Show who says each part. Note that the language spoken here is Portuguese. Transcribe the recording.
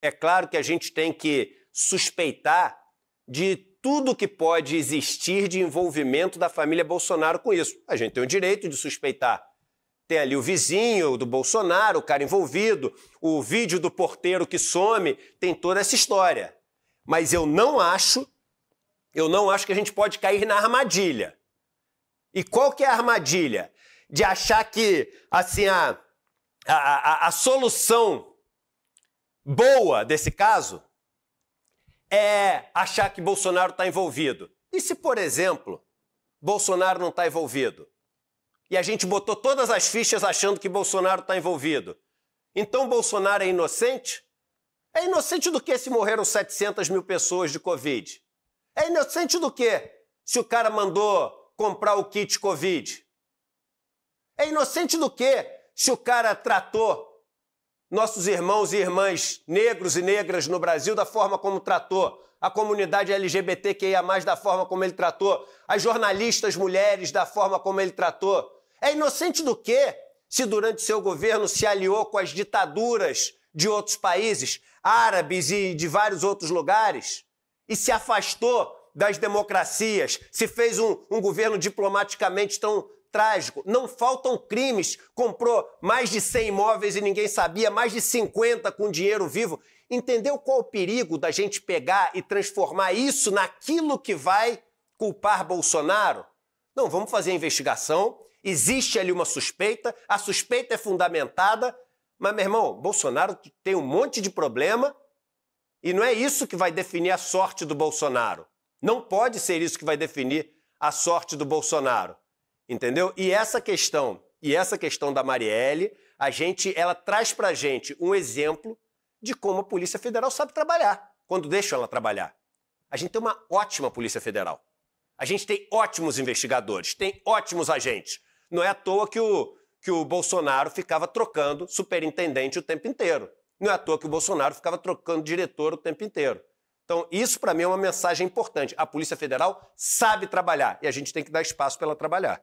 Speaker 1: É claro que a gente tem que suspeitar de tudo que pode existir de envolvimento da família Bolsonaro com isso. A gente tem o direito de suspeitar. Tem ali o vizinho do Bolsonaro, o cara envolvido, o vídeo do porteiro que some, tem toda essa história. Mas eu não acho, eu não acho que a gente pode cair na armadilha. E qual que é a armadilha? De achar que, assim, a, a, a, a solução boa desse caso é achar que Bolsonaro está envolvido. E se, por exemplo, Bolsonaro não está envolvido? E a gente botou todas as fichas achando que Bolsonaro está envolvido. Então Bolsonaro é inocente? É inocente do que se morreram 700 mil pessoas de Covid? É inocente do que se o cara mandou comprar o kit Covid? É inocente do que se o cara tratou nossos irmãos e irmãs negros e negras no Brasil da forma como tratou, a comunidade LGBTQIA, da forma como ele tratou, as jornalistas mulheres da forma como ele tratou. É inocente do quê? Se durante seu governo se aliou com as ditaduras de outros países, árabes e de vários outros lugares, e se afastou das democracias, se fez um, um governo diplomaticamente tão trágico. Não faltam crimes. Comprou mais de 100 imóveis e ninguém sabia, mais de 50 com dinheiro vivo. Entendeu qual o perigo da gente pegar e transformar isso naquilo que vai culpar Bolsonaro? Não, vamos fazer a investigação. Existe ali uma suspeita, a suspeita é fundamentada, mas, meu irmão, Bolsonaro tem um monte de problema e não é isso que vai definir a sorte do Bolsonaro. Não pode ser isso que vai definir a sorte do Bolsonaro entendeu? E essa questão, e essa questão da Marielle, a gente, ela traz a gente um exemplo de como a Polícia Federal sabe trabalhar, quando deixa ela trabalhar. A gente tem uma ótima Polícia Federal. A gente tem ótimos investigadores, tem ótimos agentes. Não é à toa que o, que o Bolsonaro ficava trocando superintendente o tempo inteiro. Não é à toa que o Bolsonaro ficava trocando diretor o tempo inteiro. Então, isso para mim é uma mensagem importante. A Polícia Federal sabe trabalhar e a gente tem que dar espaço para ela trabalhar.